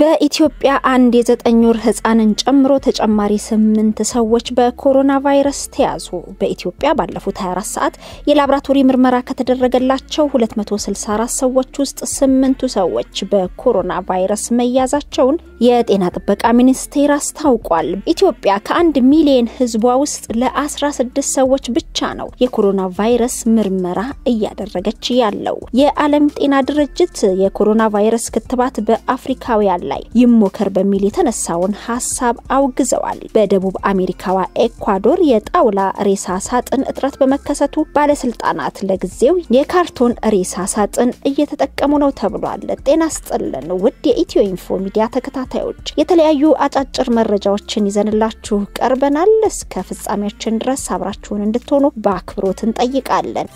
በኢትዮጵያ አንድ የዘጠኝ ወር ህፃንን ጨምሮ ተጨማሪ ስምንት ሰዎች በኮሮና ቫይረስ ተያዙ። በኢትዮጵያ ባለፉት 24 ሰዓት የላብራቶሪ ምርመራ ከተደረገላቸው 264 ሰዎች ውስጥ ስምንቱ ሰዎች በኮሮና ቫይረስ መያዛቸውን የጤና ጥበቃ ሚኒስቴር አስታውቋል። ኢትዮጵያ ከአንድ ሚሊየን ህዝቧ ውስጥ ለ16 ሰዎች ብቻ ነው የኮሮና ቫይረስ ምርመራ እያደረገች ያለው። የዓለም ጤና ድርጅት የኮሮና ቫይረስ ክትባት በአፍሪካውያን ላይ ይሞከር በሚል የተነሳውን ሀሳብ አውግዘዋል። በደቡብ አሜሪካዋ ኤኳዶር የጣውላ ሬሳ ሳጥን እጥረት በመከሰቱ ባለስልጣናት ለጊዜው የካርቶን ሬሳ ሳጥን እየተጠቀሙ ነው ተብሏል። ጤና ስጥልን ውድ የኢትዮ ኢንፎ ሚዲያ ተከታታዮች የተለያዩ አጫጭር መረጃዎችን ይዘንላችሁ ቀርበናል። እስከ ፍጻሜያችን ድረስ አብራችሁን እንድትሆኑ በአክብሮት እንጠይቃለን።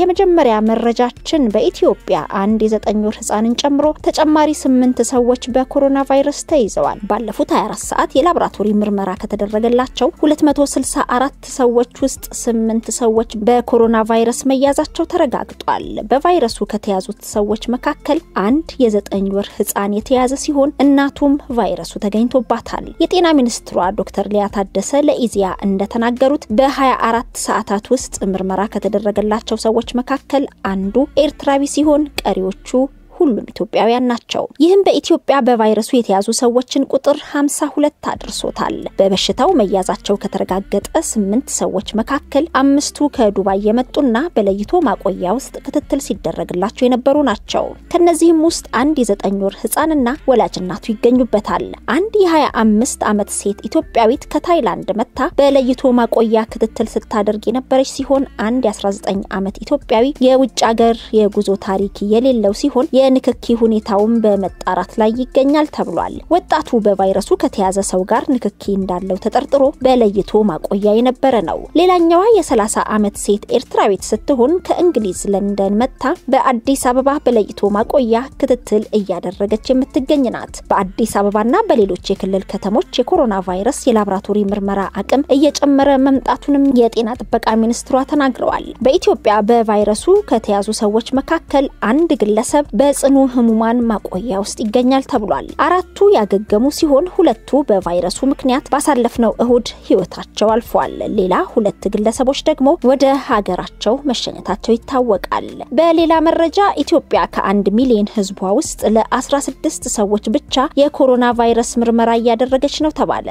የመጀመሪያ መረጃችን በኢትዮጵያ አንድ የዘጠኝ ወር ህጻንን ጨምሮ ተጨማሪ ስምንት ሰዎች በኮሮና ቫይረስ ተይዘዋል። ባለፉት 24 ሰዓት የላቦራቶሪ ምርመራ ከተደረገላቸው 264 ሰዎች ውስጥ ስምንት ሰዎች በኮሮና ቫይረስ መያዛቸው ተረጋግጧል። በቫይረሱ ከተያዙት ሰዎች መካከል አንድ የዘጠኝ ወር ህጻን የተያዘ ሲሆን እናቱም ቫይረሱ ተገኝቶባታል። የጤና ሚኒስትሯ ዶክተር ሊያ ታደሰ ለኢዚያ እንደተናገሩት በ24 ሰዓታት ውስጥ ምርመራ ከተደረገላቸው ሰዎች መካከል አንዱ ኤርትራዊ ሲሆን ቀሪዎቹ ሁሉም ኢትዮጵያውያን ናቸው። ይህም በኢትዮጵያ በቫይረሱ የተያዙ ሰዎችን ቁጥር 52 አድርሶታል። በበሽታው መያዛቸው ከተረጋገጠ ስምንት ሰዎች መካከል አምስቱ ከዱባይ የመጡና በለይቶ ማቆያ ውስጥ ክትትል ሲደረግላቸው የነበሩ ናቸው። ከነዚህም ውስጥ አንድ የዘጠኝ ወር ህፃንና ወላጅናቱ ይገኙበታል። አንድ የ25 ዓመት ሴት ኢትዮጵያዊት ከታይላንድ መታ በለይቶ ማቆያ ክትትል ስታደርግ የነበረች ሲሆን አንድ የ19 ዓመት ኢትዮጵያዊ የውጭ አገር የጉዞ ታሪክ የሌለው ሲሆን የንክኪ ሁኔታውን በመጣራት ላይ ይገኛል ተብሏል። ወጣቱ በቫይረሱ ከተያዘ ሰው ጋር ንክኪ እንዳለው ተጠርጥሮ በለይቶ ማቆያ የነበረ ነው። ሌላኛዋ የ30 ዓመት ሴት ኤርትራዊት ስትሆን ከእንግሊዝ ለንደን መጥታ በአዲስ አበባ በለይቶ ማቆያ ክትትል እያደረገች የምትገኝ ናት። በአዲስ አበባና በሌሎች የክልል ከተሞች የኮሮና ቫይረስ የላብራቶሪ ምርመራ አቅም እየጨመረ መምጣቱንም የጤና ጥበቃ ሚኒስትሯ ተናግረዋል። በኢትዮጵያ በቫይረሱ ከተያዙ ሰዎች መካከል አንድ ግለሰብ በ የጽኑ ህሙማን ማቆያ ውስጥ ይገኛል ተብሏል። አራቱ ያገገሙ ሲሆን ሁለቱ በቫይረሱ ምክንያት ባሳለፍነው እሁድ ህይወታቸው አልፏል። ሌላ ሁለት ግለሰቦች ደግሞ ወደ ሀገራቸው መሸኘታቸው ይታወቃል። በሌላ መረጃ ኢትዮጵያ ከአንድ ሚሊዮን ህዝቧ ውስጥ ለ16 ሰዎች ብቻ የኮሮና ቫይረስ ምርመራ እያደረገች ነው ተባለ።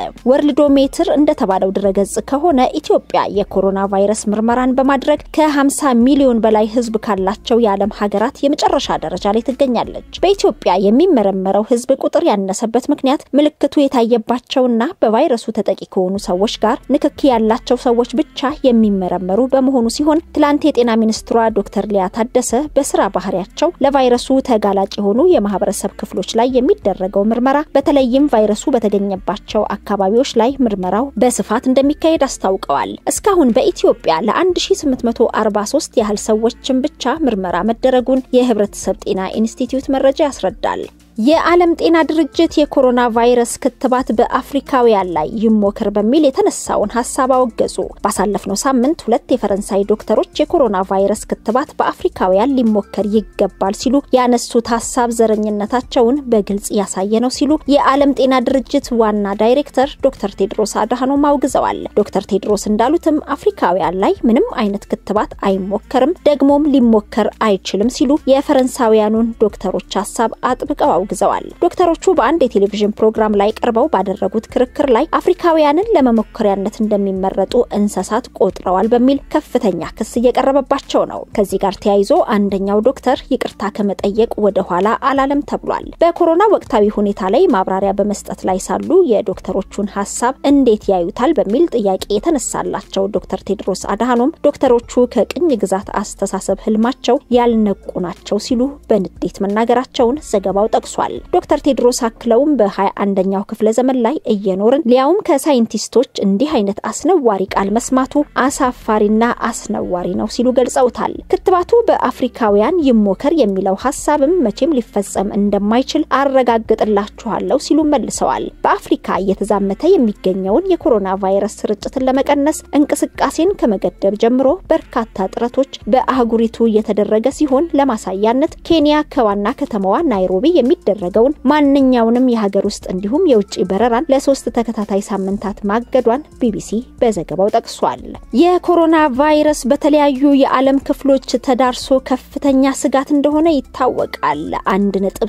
ሜትር እንደተባለው ድረገጽ ከሆነ ኢትዮጵያ የኮሮና ቫይረስ ምርመራን በማድረግ ከ50 ሚሊዮን በላይ ህዝብ ካላቸው የዓለም ሀገራት የመጨረሻ ደረጃ ላይ ትገኛለች። በኢትዮጵያ የሚመረመረው ህዝብ ቁጥር ያነሰበት ምክንያት ምልክቱ የታየባቸውና በቫይረሱ ተጠቂ ከሆኑ ሰዎች ጋር ንክኪ ያላቸው ሰዎች ብቻ የሚመረመሩ በመሆኑ ሲሆን ትላንት የጤና ሚኒስትሯ ዶክተር ሊያ ታደሰ በስራ ባህሪያቸው ለቫይረሱ ተጋላጭ የሆኑ የማህበረሰብ ክፍሎች ላይ የሚደረገው ምርመራ በተለይም ቫይረሱ በተገኘባቸው አካባቢዎች ላይ ምርመራው በስፋት እንደሚካሄድ አስታውቀዋል። እስካሁን በኢትዮጵያ ለ1843 ያህል ሰዎችን ብቻ ምርመራ መደረጉን የህብረተሰብ ጤና ኢንስቲትዩት መረጃ ያስረዳል። የዓለም ጤና ድርጅት የኮሮና ቫይረስ ክትባት በአፍሪካውያን ላይ ይሞከር በሚል የተነሳውን ሀሳብ አወገዙ። ባሳለፍነው ሳምንት ሁለት የፈረንሳይ ዶክተሮች የኮሮና ቫይረስ ክትባት በአፍሪካውያን ሊሞከር ይገባል ሲሉ ያነሱት ሀሳብ ዘረኝነታቸውን በግልጽ ያሳየ ነው ሲሉ የዓለም ጤና ድርጅት ዋና ዳይሬክተር ዶክተር ቴድሮስ አድሃኖም አውግዘዋል። ዶክተር ቴድሮስ እንዳሉትም አፍሪካውያን ላይ ምንም አይነት ክትባት አይሞከርም፣ ደግሞም ሊሞከር አይችልም ሲሉ የፈረንሳውያኑን ዶክተሮች ሀሳብ አጥብቀዋል አውግዘዋል። ዶክተሮቹ በአንድ የቴሌቪዥን ፕሮግራም ላይ ቀርበው ባደረጉት ክርክር ላይ አፍሪካውያንን ለመሞከሪያነት እንደሚመረጡ እንስሳት ቆጥረዋል በሚል ከፍተኛ ክስ እየቀረበባቸው ነው። ከዚህ ጋር ተያይዞ አንደኛው ዶክተር ይቅርታ ከመጠየቅ ወደ ኋላ አላለም ተብሏል። በኮሮና ወቅታዊ ሁኔታ ላይ ማብራሪያ በመስጠት ላይ ሳሉ የዶክተሮቹን ሀሳብ እንዴት ያዩታል በሚል ጥያቄ የተነሳላቸው ዶክተር ቴድሮስ አድሃኖም ዶክተሮቹ ከቅኝ ግዛት አስተሳሰብ ህልማቸው ያልነቁ ናቸው ሲሉ በንዴት መናገራቸውን ዘገባው ጠቅሷል። ደርሷል። ዶክተር ቴድሮስ አክለውም በ21ኛው ክፍለ ዘመን ላይ እየኖርን ሊያውም ከሳይንቲስቶች እንዲህ አይነት አስነዋሪ ቃል መስማቱ አሳፋሪና አስነዋሪ ነው ሲሉ ገልጸውታል። ክትባቱ በአፍሪካውያን ይሞከር የሚለው ሀሳብም መቼም ሊፈጸም እንደማይችል አረጋግጥላችኋለሁ ሲሉ መልሰዋል። በአፍሪካ እየተዛመተ የሚገኘውን የኮሮና ቫይረስ ስርጭትን ለመቀነስ እንቅስቃሴን ከመገደብ ጀምሮ በርካታ ጥረቶች በአህጉሪቱ እየተደረገ ሲሆን ለማሳያነት ኬንያ ከዋና ከተማዋ ናይሮቢ የሚ የሚደረገውን ማንኛውንም የሀገር ውስጥ እንዲሁም የውጭ በረራን ለሶስት ተከታታይ ሳምንታት ማገዷን ቢቢሲ በዘገባው ጠቅሷል። የኮሮና ቫይረስ በተለያዩ የዓለም ክፍሎች ተዳርሶ ከፍተኛ ስጋት እንደሆነ ይታወቃል።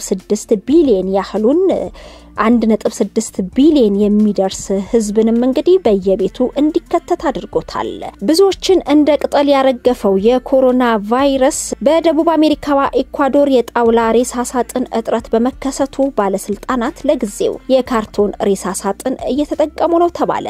ስድስት ቢሊዮን ያህሉን 1.6 ቢሊዮን የሚደርስ ህዝብንም እንግዲህ በየቤቱ እንዲከተት አድርጎታል። ብዙዎችን እንደ ቅጠል ያረገፈው የኮሮና ቫይረስ በደቡብ አሜሪካዋ ኢኳዶር የጣውላ ሬሳ ሳጥን እጥረት በመከሰቱ ባለስልጣናት ለጊዜው የካርቶን ሬሳ ሳጥን እየተጠቀሙ ነው ተባለ።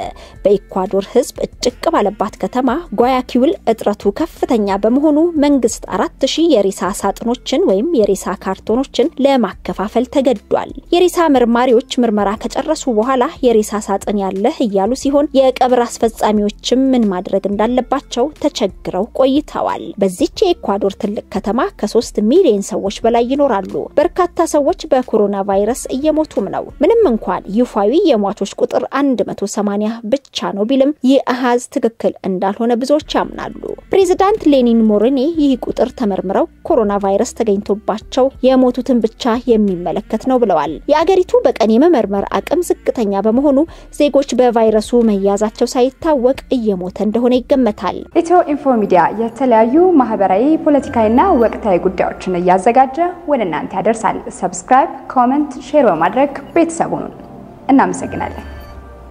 በኢኳዶር ህዝብ እጭቅ ባለባት ከተማ ጓያኪውል እጥረቱ ከፍተኛ በመሆኑ መንግስት አራት ሺህ የሬሳ ሳጥኖችን ወይም የሬሳ ካርቶኖችን ለማከፋፈል ተገዷል። የሬሳ መርማሪ መርማሪዎች ምርመራ ከጨረሱ በኋላ የሬሳ ሳጥን ያለህ እያሉ ሲሆን የቀብር አስፈጻሚዎችም ምን ማድረግ እንዳለባቸው ተቸግረው ቆይተዋል። በዚች የኢኳዶር ትልቅ ከተማ ከሶስት ሚሊዮን ሰዎች በላይ ይኖራሉ። በርካታ ሰዎች በኮሮና ቫይረስ እየሞቱም ነው። ምንም እንኳን ይፋዊ የሟቾች ቁጥር 180 ብቻ ነው ቢልም ይህ አሃዝ ትክክል እንዳልሆነ ብዙዎች ያምናሉ። ፕሬዚዳንት ሌኒን ሞሪኒ ይህ ቁጥር ተመርምረው ኮሮና ቫይረስ ተገኝቶባቸው የሞቱትን ብቻ የሚመለከት ነው ብለዋል። የአገሪቱ በቀ ቀን የመመርመር አቅም ዝቅተኛ በመሆኑ ዜጎች በቫይረሱ መያዛቸው ሳይታወቅ እየሞተ እንደሆነ ይገመታል። ኢትዮ ኢንፎ ሚዲያ የተለያዩ ማህበራዊ፣ ፖለቲካዊና ወቅታዊ ጉዳዮችን እያዘጋጀ ወደ እናንተ ያደርሳል። ሰብስክራይብ፣ ኮመንት፣ ሼር በማድረግ ቤተሰቡን እናመሰግናለን።